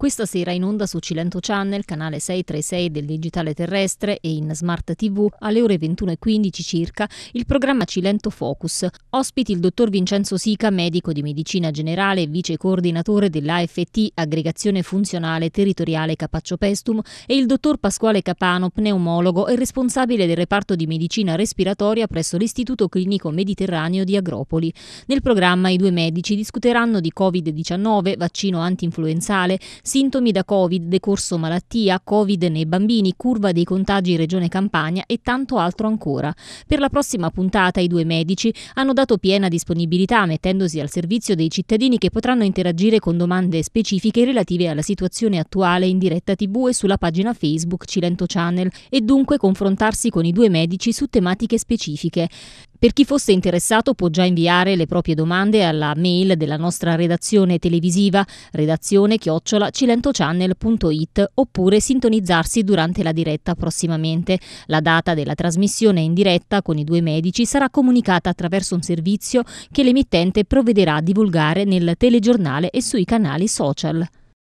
Questa sera in onda su Cilento Channel, canale 636 del digitale terrestre e in Smart TV alle ore 21.15 circa il programma Cilento Focus. Ospiti il dottor Vincenzo Sica, medico di medicina generale e vice coordinatore dell'AFT Aggregazione Funzionale Territoriale Capaccio Pestum e il dottor Pasquale Capano, pneumologo e responsabile del reparto di medicina respiratoria presso l'Istituto Clinico Mediterraneo di Agropoli. Nel programma i due medici discuteranno di Covid-19, vaccino anti-influenzale, Sintomi da Covid, decorso malattia, Covid nei bambini, curva dei contagi Regione Campania e tanto altro ancora. Per la prossima puntata i due medici hanno dato piena disponibilità mettendosi al servizio dei cittadini che potranno interagire con domande specifiche relative alla situazione attuale in diretta tv e sulla pagina Facebook Cilento Channel e dunque confrontarsi con i due medici su tematiche specifiche. Per chi fosse interessato può già inviare le proprie domande alla mail della nostra redazione televisiva redazione chiocciola cilentochannel.it oppure sintonizzarsi durante la diretta prossimamente. La data della trasmissione in diretta con i due medici sarà comunicata attraverso un servizio che l'emittente provvederà a divulgare nel telegiornale e sui canali social.